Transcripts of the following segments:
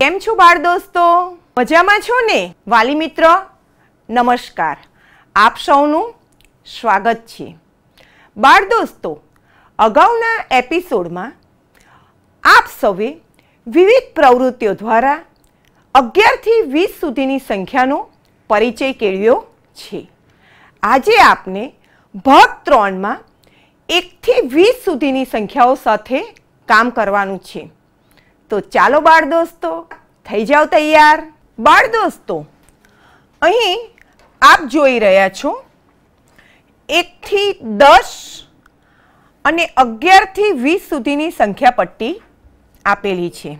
કેમ છો બાળ દોસ્તો મજામાં છો ને વાલી મિત્ર નમસ્કાર આપ સૌનું સ્વાગત છે બાળ દોસ્તો અગાઉના એપિસોડમાં આપ સૌએ વિવિધ પ્રવૃત્તિઓ દ્વારા અગિયારથી વીસ સુધીની સંખ્યાનો પરિચય કેળવ્યો છે આજે આપને ભાગ ત્રણમાં એકથી વીસ સુધીની સંખ્યાઓ સાથે કામ કરવાનું છે તો ચાલો બાળ દોસ્તો થઈ જાઓ તૈયાર બાળ દોસ્તો અહીં આપ જોઈ રહ્યા છો એકથી દસ અને અગિયારથી વીસ સુધીની સંખ્યાપટ્ટી આપેલી છે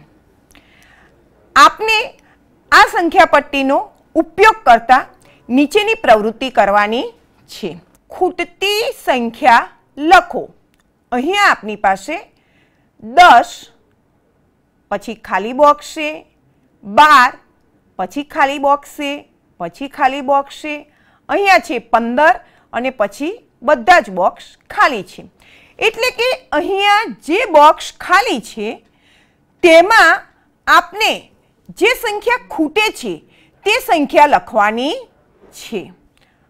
આપને આ સંખ્યાપટ્ટીનો ઉપયોગ કરતા નીચેની પ્રવૃત્તિ કરવાની છે ખૂટતી સંખ્યા લખો અહીંયા આપની પાસે દસ પછી ખાલી બોક્સ છે 12 પછી ખાલી બોક્સ છે પછી ખાલી બોક્સ છે અહીંયા છે 15 અને પછી બધા જ બોક્સ ખાલી છે એટલે કે અહીંયા જે બોક્સ ખાલી છે તેમાં આપને જે સંખ્યા ખૂટે છે તે સંખ્યા લખવાની છે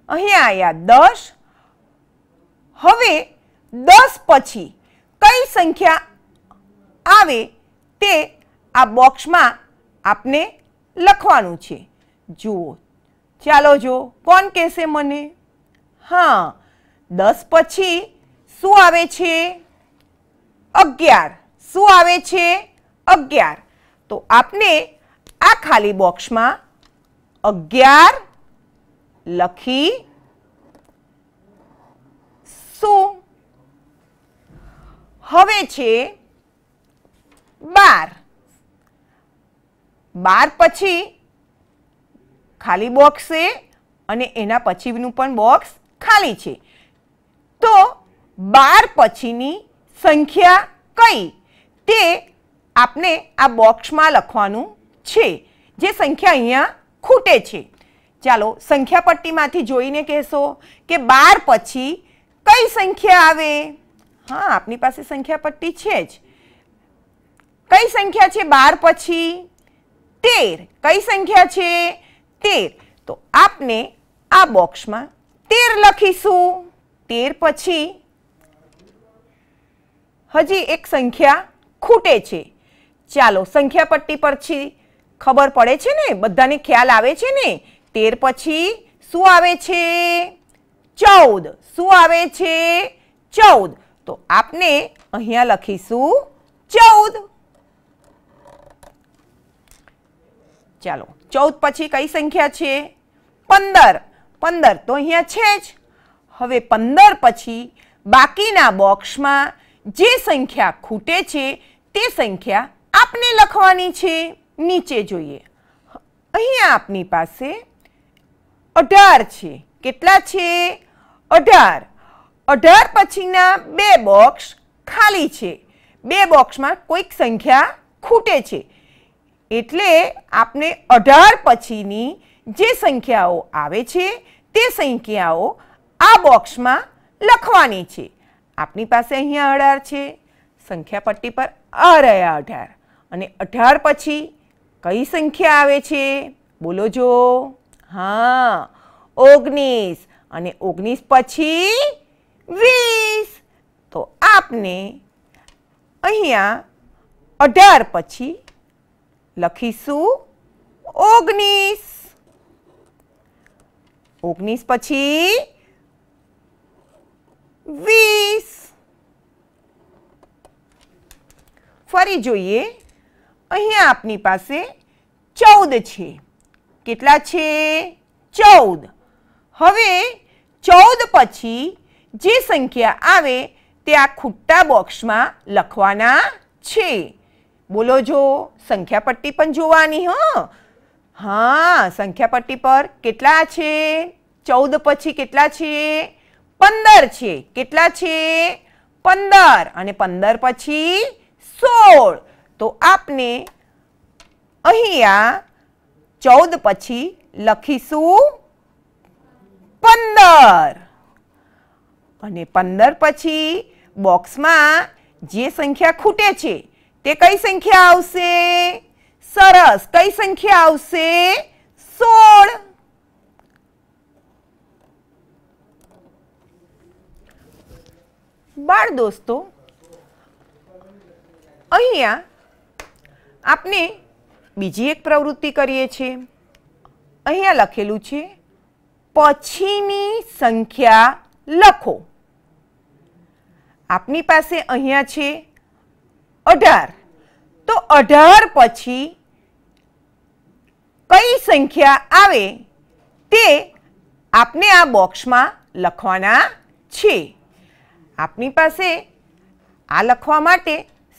અહીંયા આયા 10 હવે 10 પછી કઈ સંખ્યા આવે તે આ બોક્સમાં આપને લખવાનું છે જુઓ ચાલો જો કોણ કહેશે મને હા દસ પછી શું આવે છે અગિયાર શું આવે છે અગિયાર તો આપને આ ખાલી બોક્સમાં અગિયાર લખી શું હવે છે બાર બાર પછી ખાલી બોક્સ છે અને એના પછીનું પણ બોક્સ ખાલી છે તો બાર પછીની સંખ્યા કઈ તે આપને આ બોક્સમાં લખવાનું છે જે સંખ્યા અહીંયા ખૂટે છે ચાલો સંખ્યાપટ્ટીમાંથી જોઈને કહેશો કે બાર પછી કઈ સંખ્યા આવે હા આપની પાસે સંખ્યાપટ્ટી છે જ કઈ સંખ્યા છે બાર પછી તેર કઈ સંખ્યા છે તેર તો આપને આ બોક્સમાં તેર લખીશું તેર પછી હજી એક સંખ્યા ખૂટે છે ચાલો સંખ્યા પટ્ટી પરથી ખબર પડે છે ને બધાને ખ્યાલ આવે છે ને તેર પછી શું આવે છે ચૌદ શું આવે છે ચૌદ તો આપને અહીંયા લખીશું ચાલો ચૌદ પછી કઈ સંખ્યા છે પંદર પંદર તો અહીંયા છે જ હવે પંદર પછી બાકીના બોક્સમાં જે સંખ્યા ખૂટે છે તે સંખ્યા આપને લખવાની છે નીચે જોઈએ અહીંયા આપની પાસે અઢાર છે કેટલા છે અઢાર અઢાર પછીના બે બોક્સ ખાલી છે બે બોક્સમાં કોઈક સંખ્યા ખૂટે છે એટલે આપને અઢાર પછીની જે સંખ્યાઓ આવે છે તે સંખ્યાઓ આ બોક્સમાં લખવાની છે આપની પાસે અહીંયા અઢાર છે સંખ્યા પટ્ટી પર આ રહ્યા અઢાર અને અઢાર પછી કઈ સંખ્યા આવે છે બોલો જો હા ઓગણીસ અને ઓગણીસ પછી વીસ તો આપને અહીંયા અઢાર પછી લખીશું ઓગણીસ ઓગણીસ પછી વીસ ફરી જોઈએ અહીંયા આપની પાસે ચૌદ છે કેટલા છે ચૌદ હવે ચૌદ પછી જે સંખ્યા આવે તે આ ખુટ્ટા બોક્સમાં લખવાના છે બોલો જો સંખ્યાપટ્ટી પણ જોવાની હો હા સંખ્યાપટ્ટી પર કેટલા છે ચૌદ પછી કેટલા છે પંદર છે કેટલા છે પંદર અને પંદર પછી સોળ તો આપને અહીંયા ચૌદ પછી લખીશું પંદર અને પંદર પછી બોક્સમાં જે સંખ્યા ખૂટે છે ते कई संख्या આવશે સરસ કઈ સંખ્યા આવશે 16 બાર દોસ્તો ઓયા आपने બીજી એક પ્રવૃત્તિ કરીએ છે અહીંયા લખેલું છે પછીની સંખ્યા લખો આપની પાસે અહીંયા છે 18 तो 18 પછી કઈ સંખ્યા આવે તે આપણે આ બોક્સમાં લખવાના છે આપની પાસે આ લખવા માટે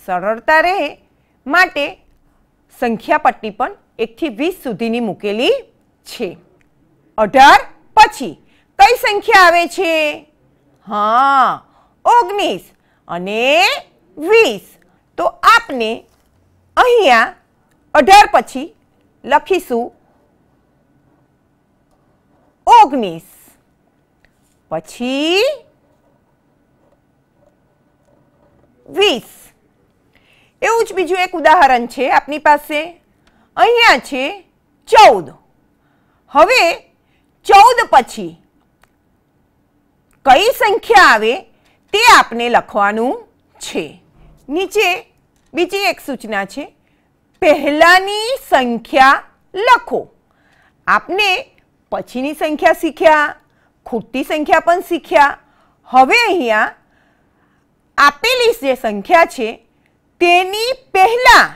સરળતા રહે માટે સંખ્યા પટ્ટી પણ 1 થી 20 સુધીની મૂકેલી છે 18 પછી કઈ સંખ્યા આવે છે હા 19 અને 20 તો આપને અહીંયા અઢાર પછી લખીશું ઓગણીસ પછી વીસ એવું જ બીજું એક ઉદાહરણ છે આપની પાસે અહીંયા છે ચૌદ હવે ચૌદ પછી કઈ સંખ્યા આવે તે આપને લખવાનું છે નીચે બીજી એક સૂચના છે પહેલાંની સંખ્યા લખો આપને પછીની સંખ્યા શીખ્યા ખૂટતી સંખ્યા પણ શીખ્યા હવે અહીંયા આપેલી જે સંખ્યા છે તેની પહેલાં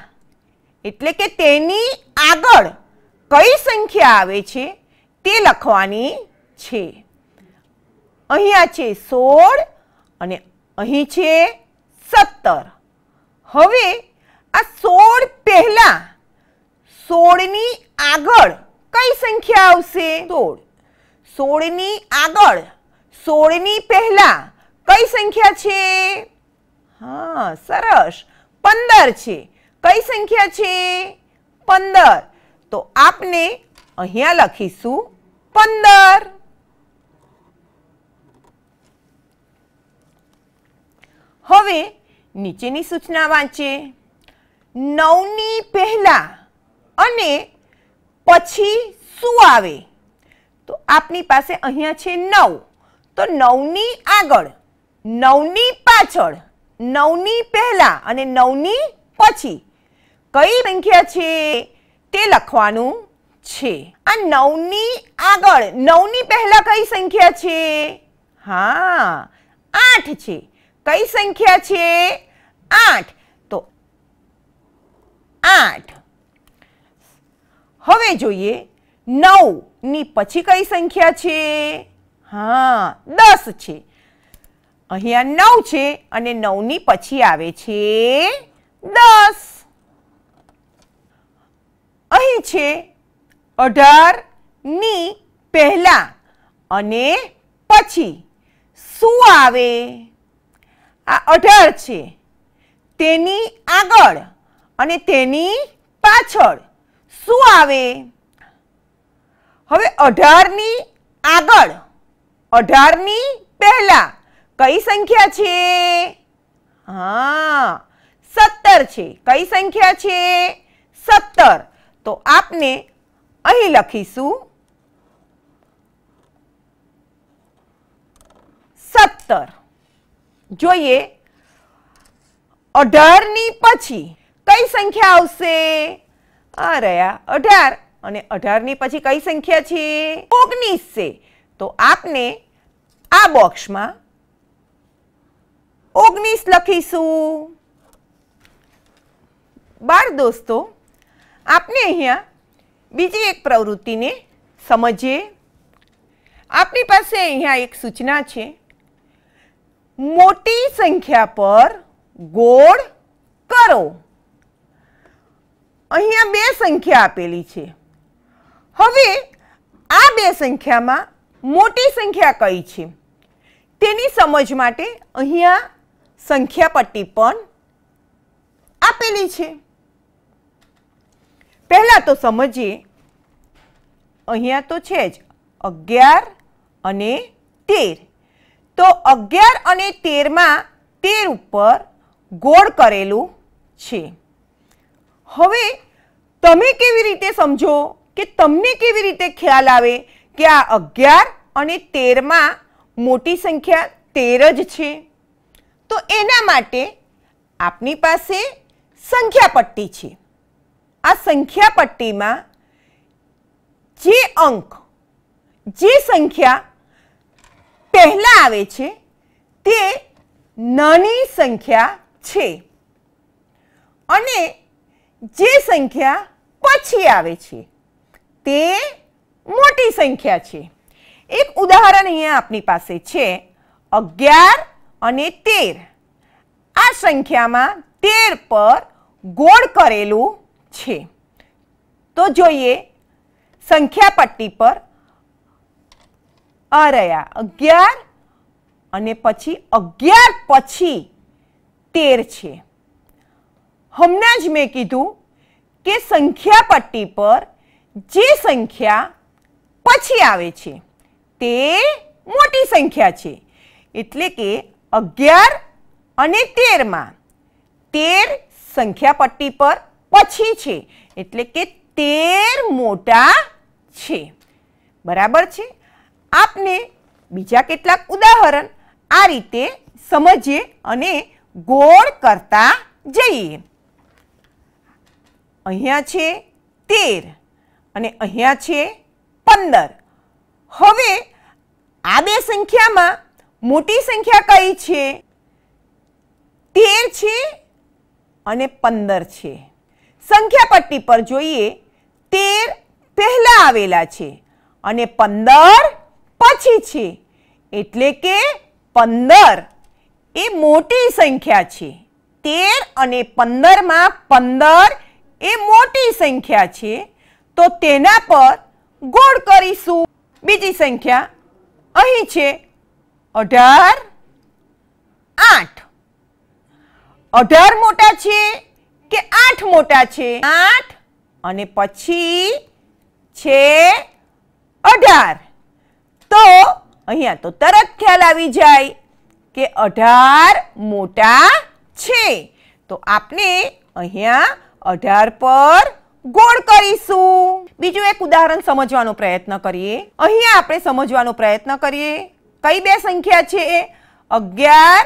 એટલે કે તેની આગળ કઈ સંખ્યા આવે છે તે લખવાની છે અહીંયા છે સોળ અને અહીં છે સત્તર હવે આ સોળ પહેલા સોળની આગળ કઈ સંખ્યા આવશે સોળ સોળની આગળ સોળની પહેલા કઈ સંખ્યા છે હા સરસ પંદર છે કઈ સંખ્યા છે પંદર તો આપને અહીંયા લખીશું પંદર હવે નીચેની સૂચના વાંચે નવની પહેલાં અને પછી શું આવે તો આપની પાસે અહીંયા છે નવ તો નવની આગળ નવની પાછળ નવની પહેલાં અને નવની પછી કઈ સંખ્યા છે તે લખવાનું છે આ નવની આગળ નવની પહેલાં કઈ સંખ્યા છે હા આઠ છે કઈ સંખ્યા છે આઠ તો આઠ હવે જોઈએ નવની પછી કઈ સંખ્યા છે હા દસ છે અહીંયા નવ છે અને નવની પછી આવે છે દસ અહીં છે અઢારની પહેલાં અને પછી શું આવે આ અઢાર છે તેની આગળ અને તેની પાછળ શું આવે હવે અઢારની આગળ અઢારની પહેલા કઈ સંખ્યા છે હા સત્તર છે કઈ સંખ્યા છે સત્તર તો આપને અહીં લખીશું સત્તર જોઈએ અઢારની પછી કઈ સંખ્યા આવશે આ રહ્યા અઢાર અને અઢારની પછી કઈ સંખ્યા છે ઓગણીસ છે તો આપને આ બોક્સમાં ઓગણીસ લખીશું બાર દોસ્તો આપને અહીંયા બીજી એક પ્રવૃત્તિને સમજીએ આપની પાસે અહીંયા એક સૂચના છે મોટી સંખ્યા પર ગોળ કરો અહીંયા બે સંખ્યા આપેલી છે હવે આ બે સંખ્યામાં મોટી સંખ્યા કઈ છે તેની સમજ માટે અહીંયા સંખ્યા પટ્ટી પણ આપેલી છે પહેલાં તો સમજીએ અહીંયા તો છે જ અગિયાર અને તેર તો અગિયાર અને તેરમાં તેર ઉપર ગોળ કરેલું છે હવે તમે કેવી રીતે સમજો કે તમને કેવી રીતે ખ્યાલ આવે કે આ અગિયાર અને તેરમાં મોટી સંખ્યા તેર જ છે તો એના માટે આપની પાસે સંખ્યાપટ્ટી છે આ સંખ્યાપટ્ટીમાં જે અંક જે સંખ્યા પહેલાં આવે છે તે નાની સંખ્યા છે અને જે સંખ્યા પછી આવે છે તે મોટી સંખ્યા છે એક ઉદાહરણ અહીંયા આપની પાસે છે અગિયાર અને તેર આ સંખ્યામાં તેર પર ગોળ કરેલું છે તો જોઈએ સંખ્યા પટ્ટી પર અ રહ્યા અગિયાર અને પછી અગિયાર પછી તેર છે હમણાં જ મેં કીધું કે સંખ્યા પટ્ટી પર જે સંખ્યા પછી આવે છે તે મોટી સંખ્યા છે એટલે કે અગિયાર અને તેરમાં તેર સંખ્યા પટ્ટી પર પછી છે એટલે કે તેર મોટા છે બરાબર છે આપને બીજા કેટલાક ઉદાહરણ આ રીતે સમજીએ અને ગોળ કરતા જઈએ અહીંયા છે તેર અને અહીંયા છે પંદર હવે આ બે સંખ્યામાં મોટી સંખ્યા કઈ છે તેર છે અને પંદર છે સંખ્યાપટ્ટી પર જોઈએ તેર પહેલાં આવેલા છે અને પંદર પછી છે એટલે કે પંદર એ મોટી સંખ્યા છે તેર અને પંદરમાં પંદર એ મોટી સંખ્યા છે તો તેના પર ગોળ કરીશું બીજી સંખ્યા અહીં છે અઢાર આઠ અઢાર મોટા છે કે આઠ મોટા છે આઠ અને પછી છે અઢાર તો અહીંયા તો તરત ખ્યાલ આવી જાય કે અઢાર મોટા છે તો આપણે અહીંયા અઢાર પર ગોળ કરીશું બીજું એક ઉદાહરણ સમજવાનો પ્રયત્ન કરીએ અહીંયા આપણે સમજવાનો પ્રયત્ન કરીએ કઈ બે સંખ્યા છે અગિયાર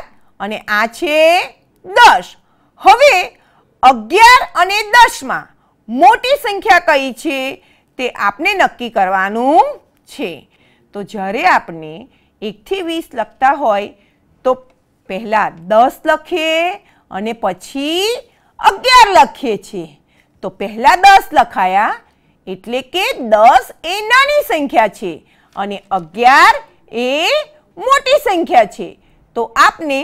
અને આ છે દસ હવે અગિયાર અને દસમાં મોટી સંખ્યા કઈ છે તે આપણે નક્કી કરવાનું છે તો જ્યારે આપણે એકથી વીસ લખતા હોય પહેલાં દસ લખીએ અને પછી અગિયાર લખીએ છીએ તો પહેલાં દસ લખાયા એટલે કે દસ એ નાની સંખ્યા છે અને અગિયાર એ મોટી સંખ્યા છે તો આપને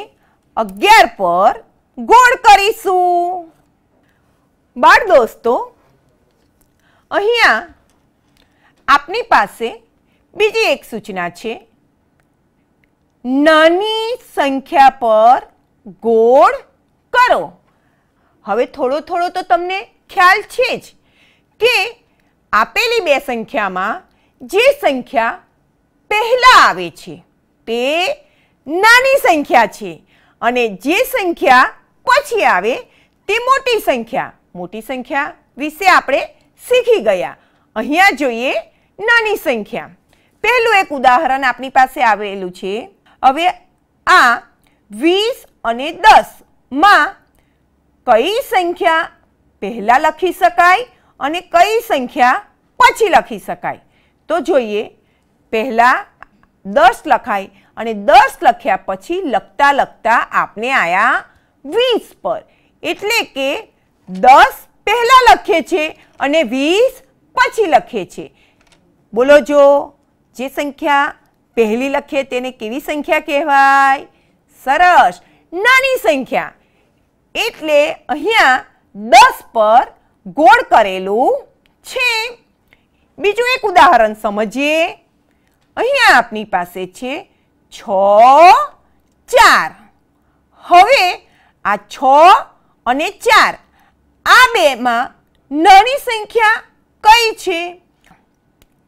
અગિયાર પર ગોળ કરીશું બાળ દોસ્તો અહીંયા આપની પાસે બીજી એક સૂચના છે નાની સંખ્યા પર ગોળ કરો હવે થોડો થોડો તો તમને ખ્યાલ છે જ કે આપેલી બે સંખ્યામાં જે સંખ્યા પહેલાં આવે છે તે નાની સંખ્યા છે અને જે સંખ્યા પછી આવે તે મોટી સંખ્યા મોટી સંખ્યા વિશે આપણે શીખી ગયા અહીંયા જોઈએ નાની સંખ્યા પહેલું એક ઉદાહરણ આપણી પાસે આવેલું છે હવે આ વીસ અને દસમાં કઈ સંખ્યા પહેલાં લખી શકાય અને કઈ સંખ્યા પછી લખી શકાય તો જોઈએ પહેલાં દસ લખાય અને દસ લખ્યા પછી લખતા લખતા આપણે આયા વીસ પર એટલે કે દસ પહેલાં લખે છે અને વીસ પછી લખે છે બોલો જો જે સંખ્યા પહેલી લખીએ તેને કેવી સંખ્યા કહેવાય સરસ નાની સંખ્યા એટલે અહીંયા દસ પર ગોળ કરેલું છે બીજું એક ઉદાહરણ સમજીએ અહીંયા આપની પાસે છે છ ચાર હવે આ છ અને ચાર આ બેમાં નાની સંખ્યા કઈ છે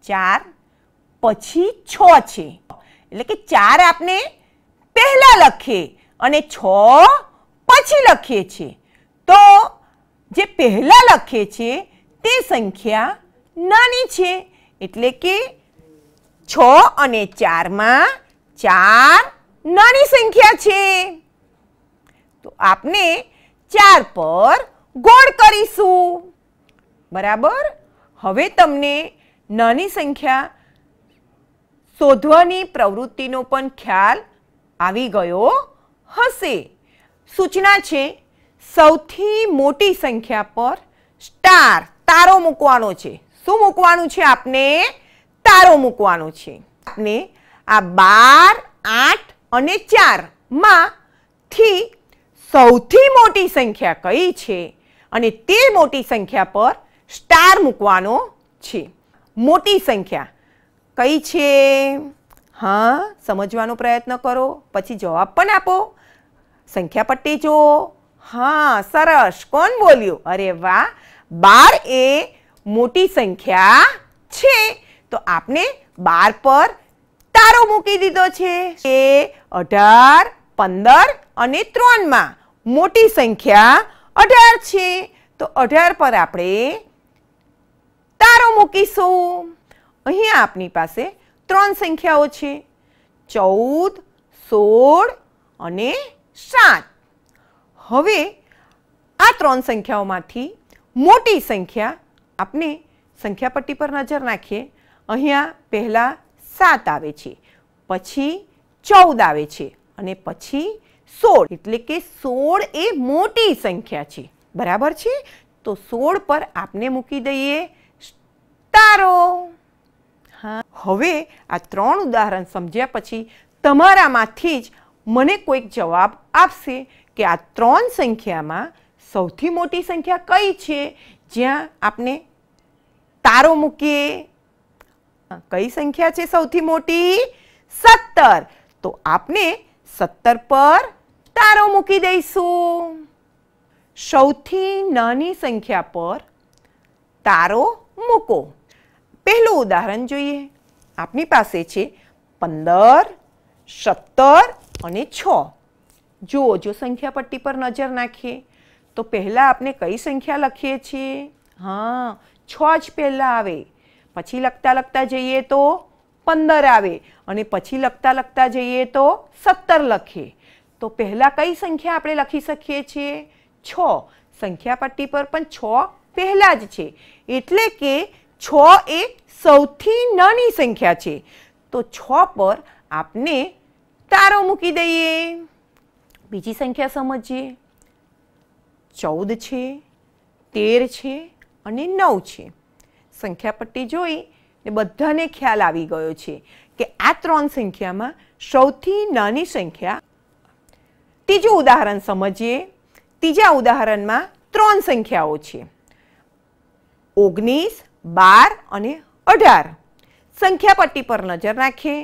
ચાર પછી છ છે એટલે કે ચાર આપણે પહેલાં લખીએ અને છ પછી લખીએ છીએ તો જે પહેલાં લખીએ છીએ તે સંખ્યા નાની છે એટલે કે છ અને ચારમાં ચાર નાની સંખ્યા છે તો આપણે ચાર પર ગોળ કરીશું બરાબર હવે તમને નાની સંખ્યા શોધવાની પ્રવૃત્તિનો પણ ખ્યાલ આવી ગયો હશે સૂચના છે સૌથી મોટી સંખ્યા પર સ્ટાર તારો મૂકવાનો છે શું મૂકવાનું છે આપને તારો મૂકવાનો છે આપને આ બાર આઠ અને ચારમાં થી સૌથી મોટી સંખ્યા કઈ છે અને તે મોટી સંખ્યા પર સ્ટાર મૂકવાનો છે મોટી સંખ્યા કઈ છે હા સમજવાનો પ્રયત્ન કરો પછી જવાબ પણ આપો સંખ્યા પટ્ટી જુઓ હા સરસ કોણ બોલ્યું અરે વાહ બાર એ મોટી સંખ્યા છે તો આપણે બાર પર તારો મૂકી દીધો છે એ અઢાર પંદર અને ત્રણમાં મોટી સંખ્યા અઢાર છે તો અઢાર પર આપણે તારો મૂકીશું અહીં આપની પાસે ત્રણ સંખ્યાઓ છે ચૌદ સોળ અને સાત હવે આ ત્રણ સંખ્યાઓમાંથી મોટી સંખ્યા આપણે સંખ્યાપટ્ટી પર નજર નાખીએ અહીંયા પહેલાં સાત આવે છે પછી ચૌદ આવે છે અને પછી સોળ એટલે કે સોળ એ મોટી સંખ્યા છે બરાબર છે તો સોળ પર આપને મૂકી દઈએ તારો હા હવે આ ત્રણ ઉદાહરણ સમજ્યા પછી તમારામાંથી જ મને કોઈક જવાબ આપશે કે આ ત્રણ સંખ્યામાં સૌથી મોટી સંખ્યા કઈ છે જ્યાં આપણે તારો મૂકીએ કઈ સંખ્યા છે સૌથી મોટી સત્તર તો આપણે સત્તર પર તારો મૂકી દઈશું સૌથી નાની સંખ્યા પર તારો મૂકો પહેલું ઉદાહરણ જોઈએ આપની પાસે છે પંદર સત્તર અને છ જુઓ જો સંખ્યાપટ્ટી પર નજર નાખીએ તો પહેલાં આપણે કઈ સંખ્યા લખીએ છીએ હા છ જ પહેલાં આવે પછી લખતા લખતા જઈએ તો પંદર આવે અને પછી લખતા લખતા જઈએ તો સત્તર લખીએ તો પહેલાં કઈ સંખ્યા આપણે લખી શકીએ છીએ છ સંખ્યાપટ્ટી પર પણ છ પહેલાં જ છે એટલે કે છ એ સૌથી નાની સંખ્યા છે તો છ પર આપને તારો મૂકી દઈએ બીજી સંખ્યા સમજીએ ચૌદ છે તેર છે અને નવ છે સંખ્યાપટ્ટી જોઈ ને બધાને ખ્યાલ આવી ગયો છે કે આ ત્રણ સંખ્યામાં સૌથી નાની સંખ્યા ત્રીજું ઉદાહરણ સમજીએ ત્રીજા ઉદાહરણમાં ત્રણ સંખ્યાઓ છે ઓગણીસ બાર અને અઢાર સંખ્યાપટ્ટી પર નજર નાખીએ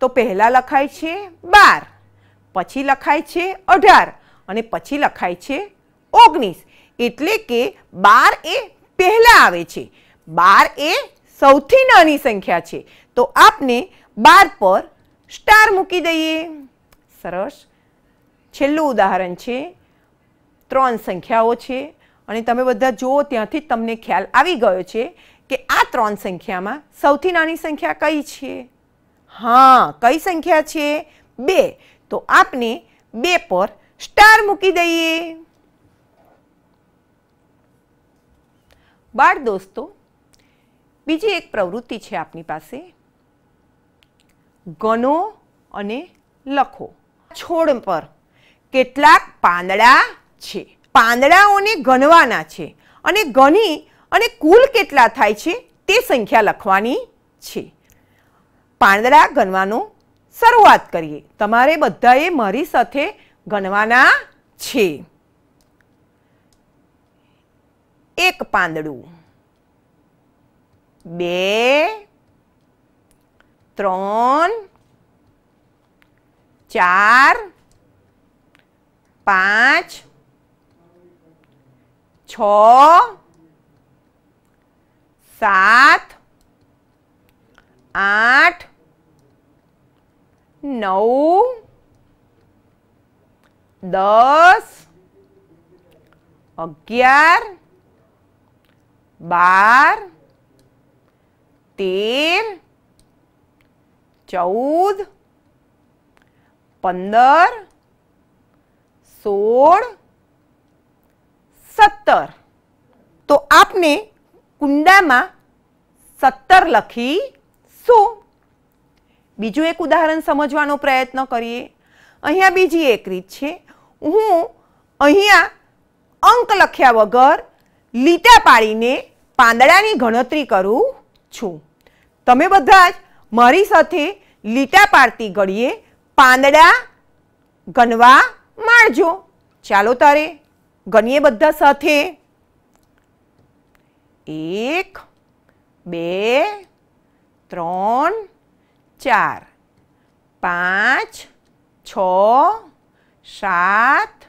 તો પહેલાં લખાય છે બાર પછી લખાય છે અઢાર અને પછી લખાય છે ઓગણીસ એટલે કે બાર એ પહેલાં આવે છે બાર એ સૌથી નાની સંખ્યા છે તો આપને બાર પર સ્ટાર મૂકી દઈએ સરસ છેલ્લું ઉદાહરણ છે ત્રણ સંખ્યાઓ છે અને તમે બધા જુઓ ત્યાંથી તમને ખ્યાલ આવી ગયો છે કે આ ત્રણ સંખ્યામાં સૌથી નાની સંખ્યા કઈ છે હા કઈ સંખ્યા છે બે તો આપને બે પર સ્ટાર મૂકી દઈએ બાળ દોસ્તો બીજી એક પ્રવૃત્તિ છે આપની પાસે ગણો અને લખો છોડ પર કેટલાક પાંદડા છે પાંદડાઓને ગણવાના છે અને ગણી અને કુલ કેટલા થાય છે તે સંખ્યા લખવાની છે પાંદડા ગણવાનો શરૂઆત કરીએ તમારે બધાએ મારી સાથે ગણવાના છે એક પાંદડું બે ત્રણ ચાર પાંચ છ સાત આઠ નવ દસ અગિયાર બાર તેર ચૌદ પંદર સોળ સત્તર તો આપને કુંડામાં સત્તર લખી શું બીજું એક ઉદાહરણ સમજવાનો પ્રયત્ન કરીએ અહીંયા બીજી એક રીત છે હું અહીંયા અંક લખ્યા વગર લીટા પાડીને પાંદડાની ગણતરી કરું છું તમે બધા જ મારી સાથે લીટા પાડતી ઘડીએ પાંદડા ગણવા માણજો ચાલો તારે ગણીએ બધા સાથે एक बे त्र चार पांच छ सात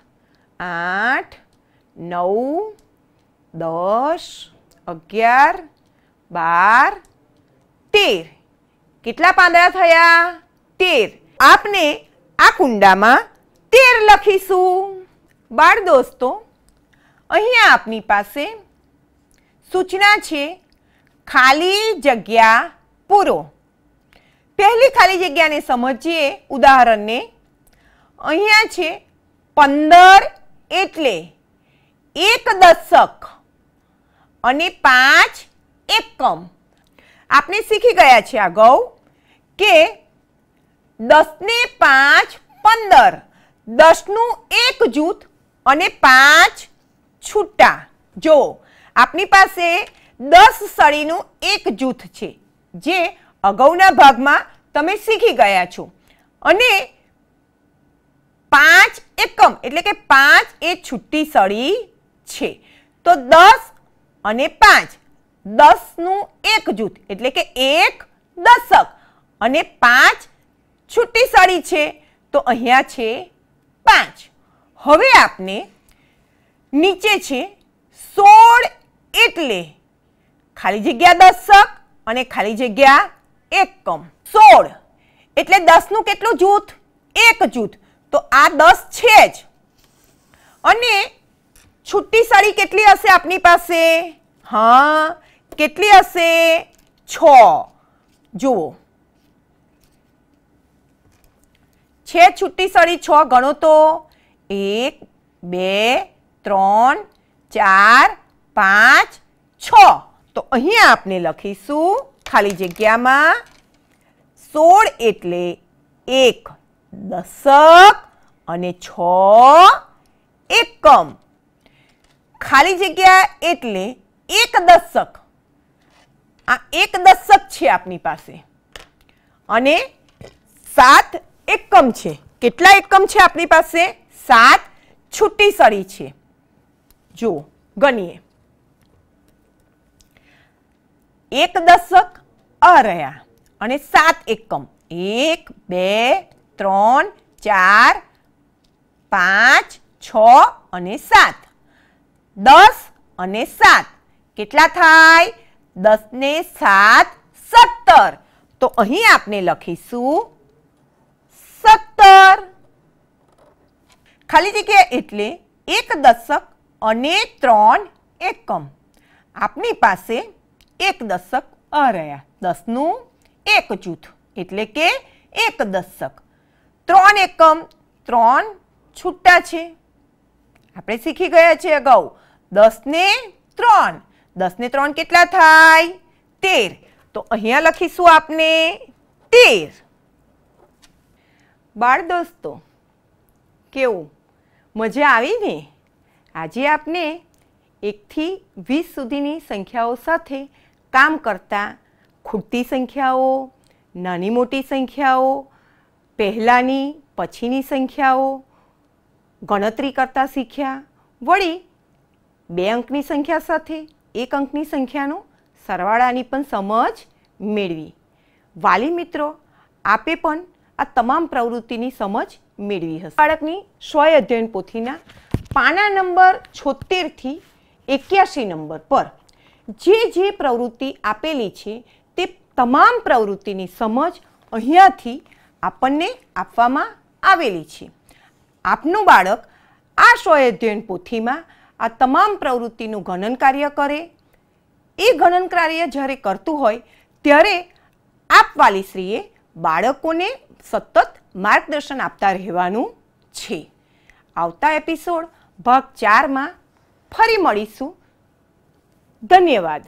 आठ नौ दस अगियार बार तेर के पंदा थर आपने आ कूडा में तेर लखीशू बा दोस्तों अँ आपनी पासे સૂચના છે ખાલી જગ્યા પૂરો પહેલી ખાલી જગ્યાને સમજીએ ઉદાહરણને અહીંયા છે પંદર એટલે એક દશક અને પાંચ એકમ આપણે શીખી ગયા છે અગાઉ કે દસને પાંચ પંદર દસનું એક જૂથ અને પાંચ છૂટા જો આપની પાસે દસ સળીનું એક જૂથ છે જે અગાઉના ભાગમાં તમે શીખી ગયા છો અને પાંચ એકમ એટલે કે પાંચ એ છૂટી સળી છે તો દસ અને પાંચ દસનું એક જૂથ એટલે કે એક દશક અને પાંચ છૂટી સળી છે તો અહીંયા છે પાંચ હવે આપને નીચે છે સોળ એટલે ખાલી જગ્યા દસક અને ખાલી જગ્યા એકમ સોળ એટલે દસનું કેટલું જૂથ એક જૂથ તો આ દસ છે જ અને છુટ્ટી સાડી કેટલી હશે આપની પાસે હા કેટલી હશે છ જુઓ છે છુટ્ટી સાડી છ ગણો તો એક બે ત્રણ ચાર પાંચ છ તો અહીંયા આપણે લખીશું ખાલી જગ્યામાં સોળ એટલે એક દશક અને છ એકમ ખાલી જગ્યા એટલે એક દશક આ એક દશક છે આપની પાસે અને સાત એકમ છે કેટલા એકમ છે આપની પાસે સાત છૂટી સળી છે જો ગણીએ એક દશક અ રહ્યા અને સાત એકમ એક બે ત્રણ ચાર પાંચ છ અને સાત દસ અને સાત કેટલા થાય દસને સાત સત્તર તો અહીં આપણે લખીશું સત્તર ખાલી જગ્યા એટલે એક દશક અને ત્રણ એકમ આપણી પાસે એક દશક અ રહ્યા દસનું એક જૂથ એટલે કે એક દશક ત્રણ એકમ ત્રણ છૂટા છે આપણે શીખી ગયા છીએ અગાઉ દસને ત્રણ દસ ને ત્રણ કેટલા થાય તેર તો અહીંયા લખીશું આપને તેર બાળ દોસ્તો કેવું મજા આવી ને આજે આપને એકથી વીસ સુધીની સંખ્યાઓ સાથે કામ કરતાં ખૂટતી સંખ્યાઓ નાની મોટી સંખ્યાઓ પહેલાંની પછીની સંખ્યાઓ ગણતરી કરતાં શીખ્યા વળી બે અંકની સંખ્યા સાથે એક અંકની સંખ્યાનો સરવાળાની પણ સમજ મેળવી વાલી મિત્રો આપે પણ આ તમામ પ્રવૃત્તિની સમજ મેળવી હશે બાળકની સ્વય અધ્યયન પોથીના પાના નંબર છોતેરથી એક્યાસી નંબર પર જે જે પ્રવૃત્તિ આપેલી છે તે તમામ પ્રવૃત્તિની સમજ અહીંયાથી આપણને આપવામાં આવેલી છે આપનું બાળક આ સ્વઅધ્યયન પોથીમાં આ તમામ પ્રવૃત્તિનું ગણન કાર્ય કરે એ ગણન કાર્ય જ્યારે કરતું હોય ત્યારે આપ વાલીશ્રીએ બાળકોને સતત માર્ગદર્શન આપતા રહેવાનું છે આવતા એપિસોડ ભાગ ચારમાં ફરી મળીશું ધન્યવાદ